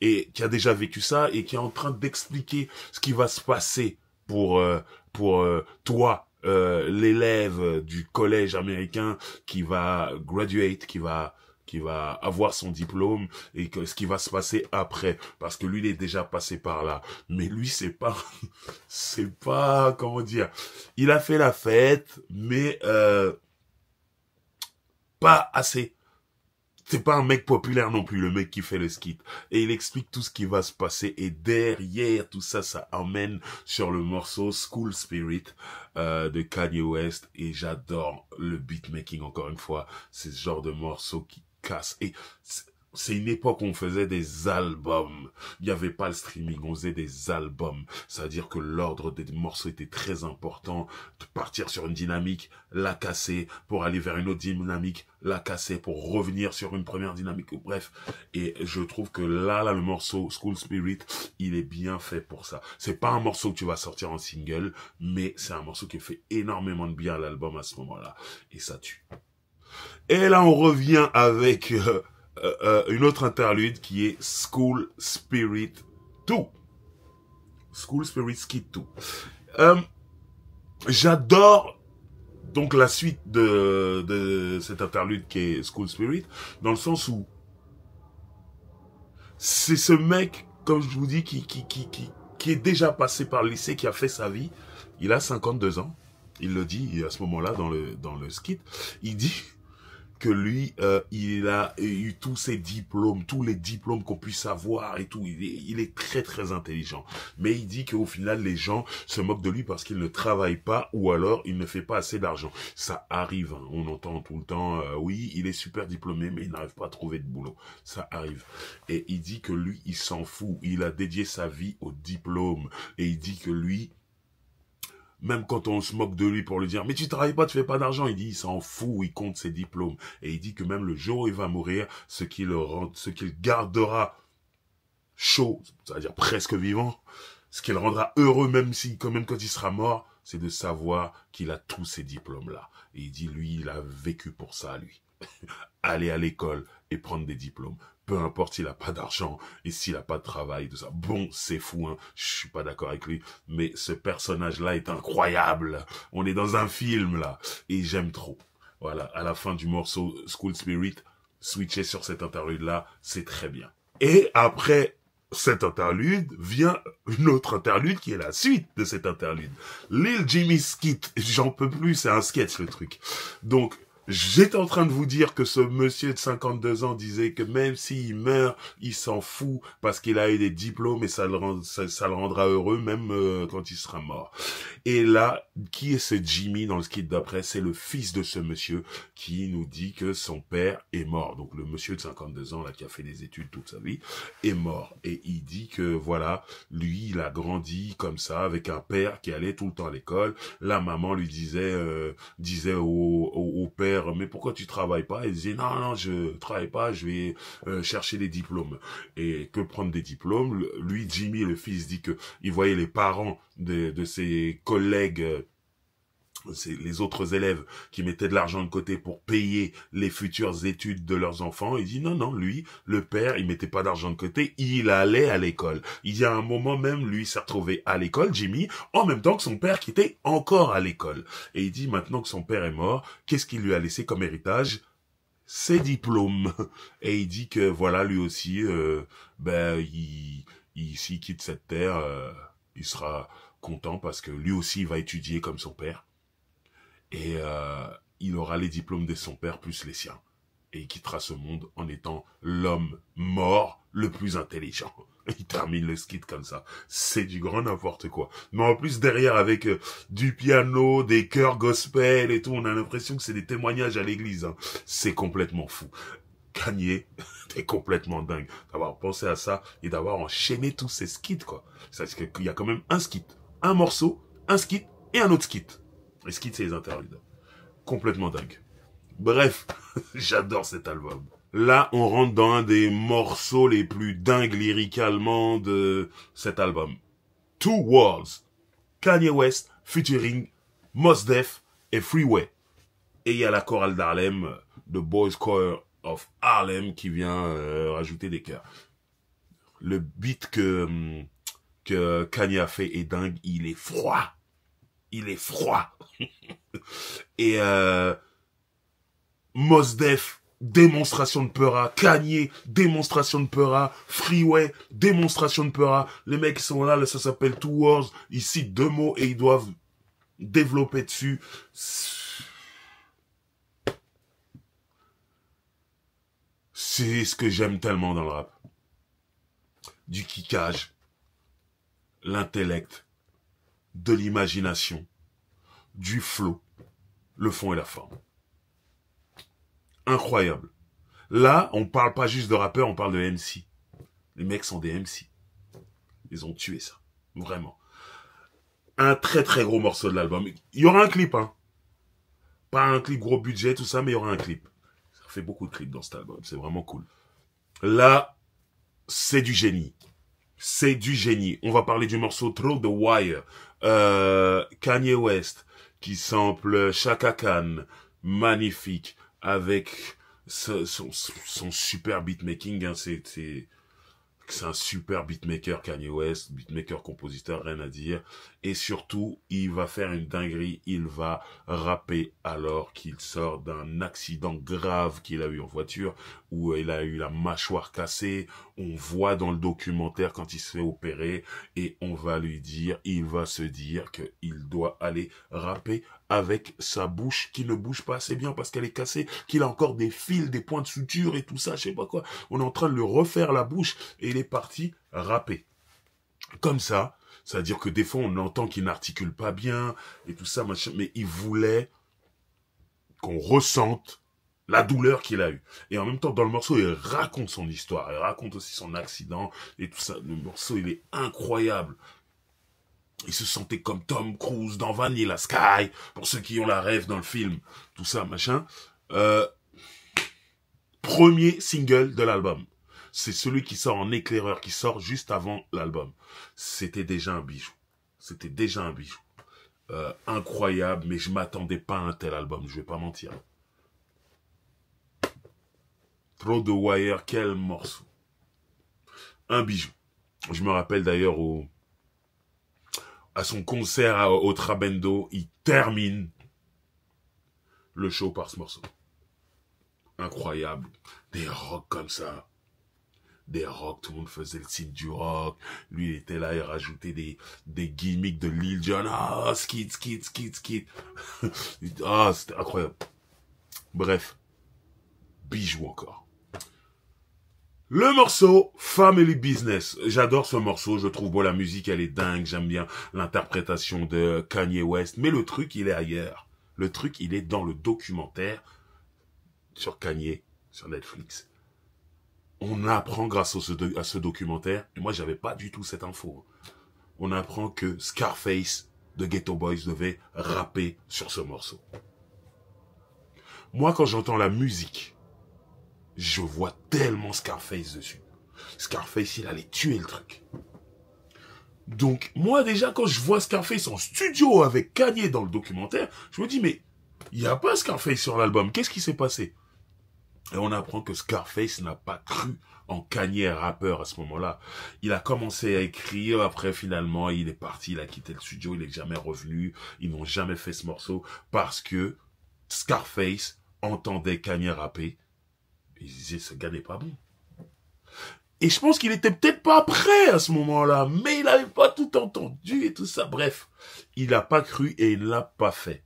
et qui a déjà vécu ça et qui est en train d'expliquer ce qui va se passer pour euh, pour euh, toi euh, l'élève du collège américain qui va graduate, qui va qui va avoir son diplôme et ce qui va se passer après parce que lui il est déjà passé par là mais lui c'est pas c'est pas comment dire il a fait la fête mais euh, pas assez c'est pas un mec populaire non plus, le mec qui fait le skit. Et il explique tout ce qui va se passer. Et derrière tout ça, ça amène sur le morceau School Spirit euh, de Kanye West. Et j'adore le beatmaking encore une fois. C'est ce genre de morceau qui et c'est une époque où on faisait des albums. Il n'y avait pas le streaming, on faisait des albums. C'est-à-dire que l'ordre des morceaux était très important. De partir sur une dynamique, la casser, pour aller vers une autre dynamique, la casser, pour revenir sur une première dynamique. Bref, et je trouve que là, là, le morceau School Spirit, il est bien fait pour ça. C'est pas un morceau que tu vas sortir en single, mais c'est un morceau qui fait énormément de bien à l'album à ce moment-là. Et ça tue. Et là, on revient avec euh, euh, euh, une autre interlude qui est School Spirit 2. School Spirit Skit 2. Euh, j'adore donc la suite de, de cette interlude qui est School Spirit, dans le sens où c'est ce mec, comme je vous dis, qui, qui, qui, qui, qui est déjà passé par le lycée, qui a fait sa vie. Il a 52 ans. Il le dit à ce moment-là dans le, dans le skit. Il dit, que lui, euh, il a eu tous ses diplômes, tous les diplômes qu'on puisse avoir et tout. Il est, il est très très intelligent. Mais il dit qu'au final, les gens se moquent de lui parce qu'il ne travaille pas ou alors il ne fait pas assez d'argent. Ça arrive, hein. on entend tout le temps, euh, oui, il est super diplômé, mais il n'arrive pas à trouver de boulot. Ça arrive. Et il dit que lui, il s'en fout. Il a dédié sa vie au diplôme. Et il dit que lui, même quand on se moque de lui pour lui dire, mais tu travailles pas, tu fais pas d'argent, il dit, il s'en fout, il compte ses diplômes. Et il dit que même le jour où il va mourir, ce qu'il ce qu'il gardera chaud, c'est-à-dire presque vivant, ce qu'il rendra heureux même si, quand même quand il sera mort, c'est de savoir qu'il a tous ses diplômes-là. Et il dit, lui, il a vécu pour ça, lui. Aller à l'école et prendre des diplômes peu importe s'il a pas d'argent et s'il a pas de travail, tout ça. Bon, c'est fou, hein. Je suis pas d'accord avec lui, mais ce personnage-là est incroyable. On est dans un film, là. Et j'aime trop. Voilà. À la fin du morceau School Spirit, switcher sur cet interlude-là, c'est très bien. Et après cet interlude vient une autre interlude qui est la suite de cet interlude. Lil Jimmy Skit, j'en peux plus, c'est un sketch le truc. Donc, J'étais en train de vous dire que ce monsieur de 52 ans disait que même s'il meurt, il s'en fout parce qu'il a eu des diplômes et ça le, ça, le rendra heureux même euh, quand il sera mort. Et là, qui est ce Jimmy dans le skit d'après C'est le fils de ce monsieur qui nous dit que son père est mort. Donc le monsieur de 52 ans là qui a fait des études toute sa vie est mort et il dit que voilà, lui il a grandi comme ça avec un père qui allait tout le temps à l'école. La maman lui disait euh, disait au père mais pourquoi tu travailles pas Il disait, non, non, je travaille pas, je vais euh, chercher des diplômes. Et que prendre des diplômes Lui, Jimmy, le fils, dit que il voyait les parents de ses collègues euh, les autres élèves qui mettaient de l'argent de côté pour payer les futures études de leurs enfants. Il dit non, non, lui, le père, il mettait pas d'argent de côté, il allait à l'école. Il y a un moment même, lui s'est retrouvé à l'école, Jimmy, en même temps que son père qui était encore à l'école. Et il dit maintenant que son père est mort, qu'est-ce qu'il lui a laissé comme héritage Ses diplômes. Et il dit que voilà, lui aussi, euh, ben, il, il quitte cette terre, euh, il sera content parce que lui aussi va étudier comme son père et euh, il aura les diplômes de son père plus les siens. Et il quittera ce monde en étant l'homme mort le plus intelligent. Il termine le skit comme ça. C'est du grand n'importe quoi. Mais en plus, derrière, avec euh, du piano, des chœurs gospel et tout, on a l'impression que c'est des témoignages à l'église. Hein. C'est complètement fou. Kanye, t'es complètement dingue d'avoir pensé à ça et d'avoir enchaîné tous ces skits, quoi. cest qu'il y a quand même un skit, un morceau, un skit et un autre skit qui c'est les interludes. Complètement dingue. Bref, j'adore cet album. Là, on rentre dans un des morceaux les plus dingues lyricalement de cet album. Two Worlds. Kanye West featuring Mos Def et Freeway. Et il y a la chorale d'Harlem, The Boys Choir of Harlem, qui vient euh, rajouter des chœurs. Le beat que, que Kanye a fait est dingue, il est froid il est froid. Et euh, Mosdef, démonstration de peur à démonstration de peur Freeway, démonstration de peur les mecs sont là, ça s'appelle Two Words, ils citent deux mots et ils doivent développer dessus. C'est ce que j'aime tellement dans le rap. Du kickage, l'intellect, de l'imagination, du flow, le fond et la forme. Incroyable. Là, on ne parle pas juste de rappeur, on parle de MC. Les mecs sont des MC. Ils ont tué ça. Vraiment. Un très très gros morceau de l'album. Il y aura un clip, hein. Pas un clip gros budget, tout ça, mais il y aura un clip. Ça fait beaucoup de clips dans cet album. C'est vraiment cool. Là, c'est du génie c'est du génie. On va parler du morceau Throw the Wire. Euh, Kanye West qui sample Chaka Khan, magnifique, avec son, son, son super beatmaking. Hein, c'est c'est un super beatmaker Kanye West, beatmaker compositeur, rien à dire. Et surtout, il va faire une dinguerie, il va rapper alors qu'il sort d'un accident grave qu'il a eu en voiture, où il a eu la mâchoire cassée. On voit dans le documentaire quand il se fait opérer, et on va lui dire, il va se dire qu'il doit aller rapper avec sa bouche qui ne bouge pas assez bien parce qu'elle est cassée, qu'il a encore des fils, des points de suture et tout ça, je sais pas quoi. On est en train de le refaire la bouche et il est parti râper. Comme ça, c'est-à-dire que des fois on entend qu'il n'articule pas bien et tout ça, mais il voulait qu'on ressente la douleur qu'il a eue. Et en même temps, dans le morceau, il raconte son histoire, il raconte aussi son accident et tout ça. Le morceau, il est incroyable. Il se sentait comme Tom Cruise dans Vanilla Sky, pour ceux qui ont la rêve dans le film, tout ça, machin. Euh, premier single de l'album. C'est celui qui sort en éclaireur, qui sort juste avant l'album. C'était déjà un bijou. C'était déjà un bijou. Euh, incroyable, mais je m'attendais pas à un tel album, je vais pas mentir. Trop de Wire, quel morceau. Un bijou. Je me rappelle d'ailleurs au, à son concert au Trabendo, il termine le show par ce morceau. Incroyable. Des rocks comme ça. Des rocks, tout le monde faisait le signe du rock. Lui, il était là, et rajoutait des, des gimmicks de Lil Jon. Ah, skit skit skit, ah, c'était incroyable. Bref. Bijou encore. Le morceau Family Business. J'adore ce morceau, je trouve bon la musique elle est dingue, j'aime bien l'interprétation de Kanye West, mais le truc il est ailleurs. Le truc il est dans le documentaire sur Kanye sur Netflix. On apprend grâce à ce, documentaire, et moi j'avais pas du tout cette info. On apprend que Scarface de Ghetto Boys devait rapper sur ce morceau. Moi quand j'entends la musique je vois tellement Scarface dessus. Scarface, il allait tuer le truc. Donc, moi, déjà, quand je vois Scarface en studio avec Kanye dans le documentaire, je me dis, mais il n'y a pas Scarface sur l'album. Qu'est-ce qui s'est passé Et on apprend que Scarface n'a pas cru en Kanye rappeur à ce moment-là. Il a commencé à écrire, après finalement, il est parti, il a quitté le studio, il n'est jamais revenu, ils n'ont jamais fait ce morceau, parce que Scarface entendait Kanye rapper, il disait, ce gars n'est pas bon. Et je pense qu'il était peut-être pas prêt à ce moment-là, mais il n'avait pas tout entendu et tout ça. Bref, il n'a pas cru et il l'a pas fait.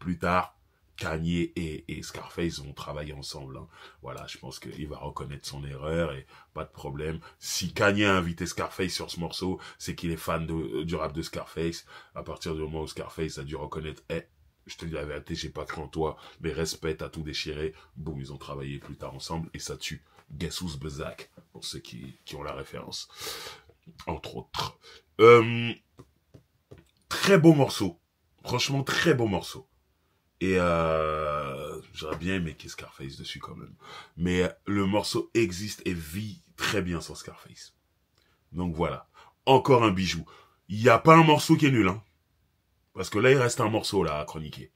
Plus tard, Kanye et, Scarface vont travailler ensemble. Hein. Voilà, je pense qu'il va reconnaître son erreur et pas de problème. Si Kanye a invité Scarface sur ce morceau, c'est qu'il est fan du rap de Scarface. À partir du moment où Scarface a dû reconnaître, eh, je te dis la j'ai pas cru en toi, mais respect, t'as tout déchiré. Bon, ils ont travaillé plus tard ensemble et ça tue. who's Bezak, pour ceux qui, ont la référence, entre autres. Euh, très beau morceau. Franchement, très beau morceau. Et euh, j'aurais bien aimé qu'il y ait Scarface dessus quand même. Mais le morceau existe et vit très bien sans Scarface. Donc voilà. Encore un bijou. Il n'y a pas un morceau qui est nul. Hein. Parce que là, il reste un morceau là à chroniquer.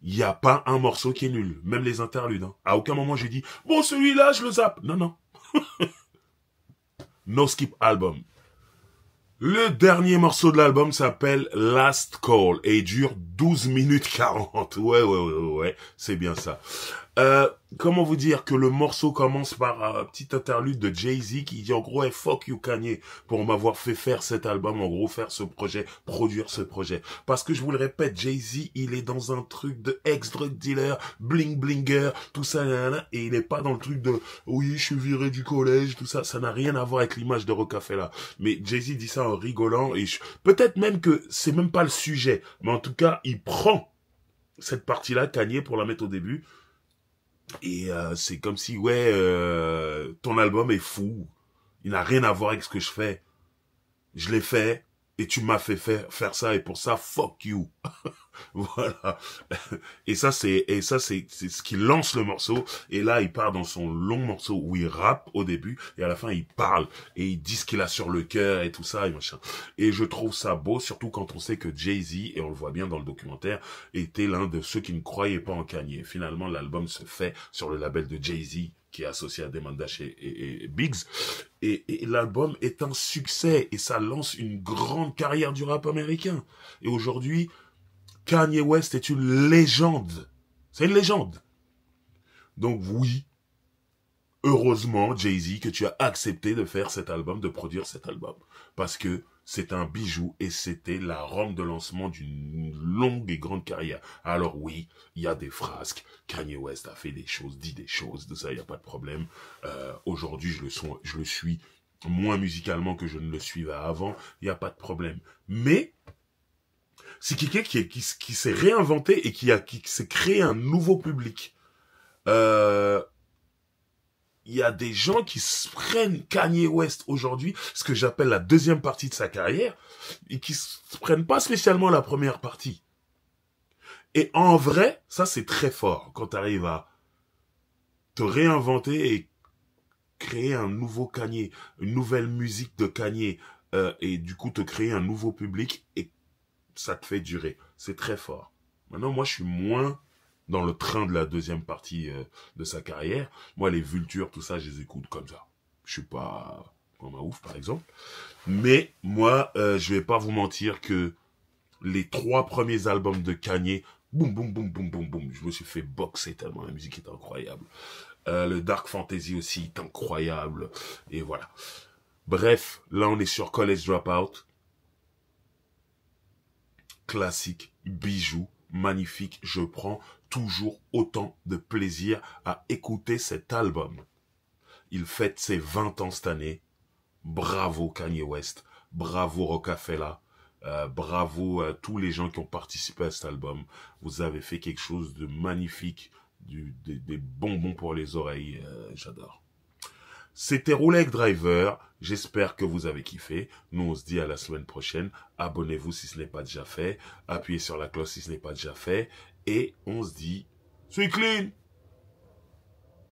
Il n'y a pas un morceau qui est nul, même les interludes. Hein. À aucun moment j'ai dit, « bon celui-là je le zappe. Non non. no skip album. Le dernier morceau de l'album s'appelle Last Call et dure 12 minutes 40. Ouais ouais ouais ouais, c'est bien ça. Euh, comment vous dire que le morceau commence par un petit interlude de Jay-Z qui dit en gros hey, fuck you Kanye pour m'avoir fait faire cet album, en gros faire ce projet, produire ce projet. Parce que je vous le répète, Jay-Z il est dans un truc de ex-drug dealer, bling blinger, tout ça, et il n'est pas dans le truc de oui je suis viré du collège, tout ça, ça n'a rien à voir avec l'image de là Mais Jay-Z dit ça en rigolant et peut-être même que c'est même pas le sujet, mais en tout cas il prend cette partie-là, Kanye, pour la mettre au début et euh, c'est comme si, ouais, euh, ton album est fou. Il n'a rien à voir avec ce que je fais. Je l'ai fait, et tu m'as fait faire, faire ça et pour ça fuck you voilà et ça c'est et ça c'est c'est ce qui lance le morceau et là il part dans son long morceau où il rappe au début et à la fin il parle et il dit ce qu'il a sur le cœur et tout ça et machin et je trouve ça beau surtout quand on sait que Jay-Z et on le voit bien dans le documentaire était l'un de ceux qui ne croyaient pas en Kanye finalement l'album se fait sur le label de Jay-Z qui est associé à Demandash et, et, Biggs. et l'album est un succès et ça lance une grande carrière du rap américain. Et aujourd'hui, Kanye West est une légende. C'est une légende. Donc oui, heureusement Jay-Z que tu as accepté de faire cet album, de produire cet album. Parce que c'est un bijou et c'était la ronde de lancement d'une longue et grande carrière. Alors oui, il y a des frasques. Kanye West a fait des choses, dit des choses, de ça il n'y a pas de problème. Euh, aujourd'hui, je le, suis moins musicalement que je ne le suivais avant, il n'y a pas de problème. Mais c'est quelqu'un qui, s'est réinventé et qui, qui s'est créé un nouveau public. Euh, il y a des gens qui se prennent Kanye West aujourd'hui, ce que j'appelle la deuxième partie de sa carrière, et qui se prennent pas spécialement la première partie. Et en vrai, ça c'est très fort quand tu arrives à te réinventer et créer un nouveau Kanye, une nouvelle musique de Kanye, euh, et du coup te créer un nouveau public et ça te fait durer. C'est très fort. Maintenant, moi je suis moins dans le train de la deuxième partie euh, de sa carrière. Moi, les Vultures, tout ça, je les écoute comme ça. Je suis pas comme un ouf, par exemple. Mais moi, euh, je vais pas vous mentir que les trois premiers albums de Kanye, boum, boum, boum, boum, boum, boum, je me suis fait boxer tellement la musique est incroyable. Euh, le Dark Fantasy aussi est incroyable. Et voilà. Bref, là, on est sur College Dropout. Classique, bijou magnifique. Je prends toujours autant de plaisir à écouter cet album. Il fête ses 20 ans cette année. Bravo Kanye West, bravo Rocafella, euh, bravo à euh, tous les gens qui ont participé à cet album. Vous avez fait quelque chose de magnifique, des, bonbons pour les oreilles. Euh, j'adore. C'était Roulec Driver. J'espère que vous avez kiffé. Nous, on se dit à la semaine prochaine. Abonnez-vous si ce n'est pas déjà fait. Appuyez sur la cloche si ce n'est pas déjà fait. Et on se dit, C'est clean!